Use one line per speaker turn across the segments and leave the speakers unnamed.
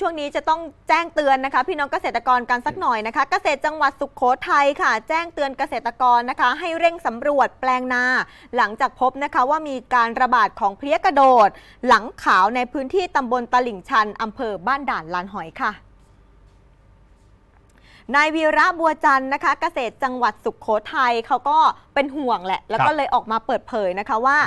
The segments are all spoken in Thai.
ช่วงนี้จะต้องแจ้งเตือนนะคะ พี่น้องเกษตรกรกันสักหน่อยนะคะ เกษตรจังหวัดสุขโขทัยค่ะ แจ้งเตือนเกษตรกรนะคะ ให้เร่งสำรวจแปลงนาหลังจากพบนะคะว่ามีการระบาดของเพลี้ยกระโดดหลังขาวในพื้นที่ตำบลตลิ่งชัน อำเภอบ้านด่านลานหอยค่ะนายวีระบัวจันทร์นะคะ เกษตรจังหวัดสุขโขทัยเขาก็เป็นห่วงแหละ แล้วก็เลยออกมาเปิดเผยนะคะว่า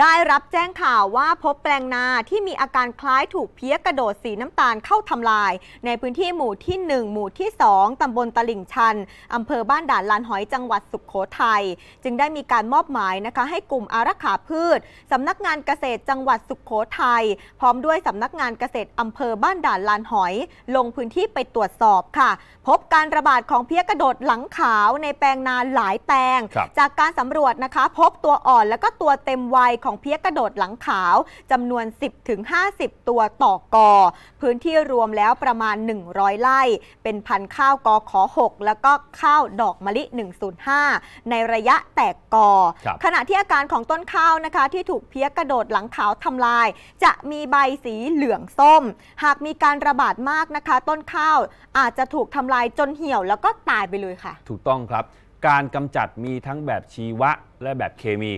ได้รับแจ้งข่าวว่าพบแปลงนาที่มีอาการคล้ายถูกเพี้ยกระโดดสีน้ำตาลเข้าทำลาย ในพื้นที่หมู่ที่ 1 หมู่ที่ 2 ตำบลตลิ่งชัน อำเภอบ้านด่านลานหอยจังหวัดสุขโขทยัยจึงได้มีการมอบหมายนะคะให้กลุ่มอารักขาพืช สำนักงานเกษตรจังหวัดสุขโขทยัยพร้อมด้วยสำนักงานเกษตรอำเภอบ้านด่านลานหอย ลงพื้นที่ไปตรวจสอบค่ะ พบการระบาดของเพี้ยกระโดดหลังขาวในแปลงนาหลายแปลงจากากการสำรวจนะคะ พบตัวอ่อนและก็ตัวเต็มวัย ของเพี้ยกระโดดหลังขาวจำนวน 10-50 ตัวต่อกอพื้นที่รวมแล้วประมาณ 100ไร่เป็นพันข้าวกอขอ6แล้วก็ข้าวดอกมะลิ 105 ในระยะแตกกอ ขณะที่อาการของต้นข้าวนะคะ ที่ถูกเพี้ยกระโดดหลังขาวทำลาย จะมีใบสีเหลืองส้ม หากมีการระบาดมากนะคะ ต้นข้าวอาจจะถูกทำลายจนเหี่ยวแล้วก็ตายไปเลยค่ะ
ถูกต้องครับการกำจัดมีทั้งแบบชีวะและแบบเคมี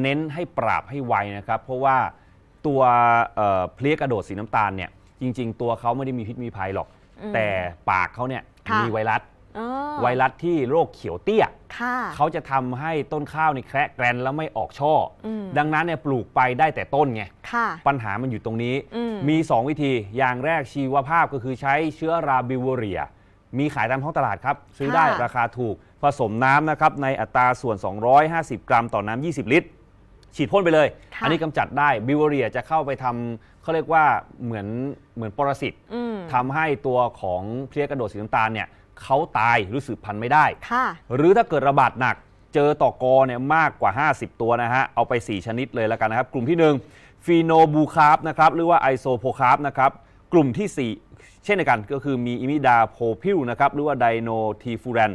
เน้นให้ปราบให้ไวนะครับ เพราะว่าตัวเพลี้ยกระโดดสีน้ำตาลเนี่ยจริงๆ ตัวเขาไม่ได้มีพิษมีภัยหรอก แต่ปากเขาเนี่ยมีไวรัสไวรัสที่โรคเขียวเตี้ยเขาจะทำให้ต้นข้าวในแคระแกรนแล้วไม่ออกช่อ ดังนั้นเนี่ยปลูกไปได้แต่ต้นไงปัญหามันอยู่ตรงนี้มี 2 วิธีอย่างแรกชีวภาพก็คือใช้เชื้อราบิวเรียมีขายตามท้องตลาดครับ ซื้อได้ราคาถูกผสมน้ำนะครับในอัตราส่วน 250 กรัม ต่อน้ำ20 ลิตร ฉีดพ่นไปเลย อันนี้กำจัดได้บิวเรียจะเข้าไปทำเขาเรียกว่าเหมือนเหมือนปรสิตทำทำให้ตัวของเพลี้ยกระโดดสีน้ำตาลเนี่ยเขาตายหรือสืบพันธุ์ไม่ได้หรือถ้าเกิดระบาดหนักเจอต่อกอเนี่ยมากกว่า 50 ตัวนะฮะเอาไป 4 ชนิดเลยแล้วกันนะครับ กลุ่มที่1ฟีโนบูคาร์บนะครับหรือว่าไอโซโพคาร์บนะครับกลุ่มที่ 4 เช่นกันก็คือมี อิมิดาโพพิลนะครับหรือว่าไดโนทีฟูรน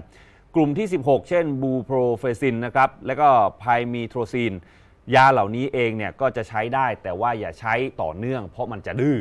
กลุ่มที่ 16 เช่น บูโปรเฟซินนะครับและก็ไพมีโทรซีนยาเหล่านี้เองเนี่ยก็จะใช้ได้ แต่ว่าอย่าใช้ต่อเนื่อง เพราะมันจะดื้อ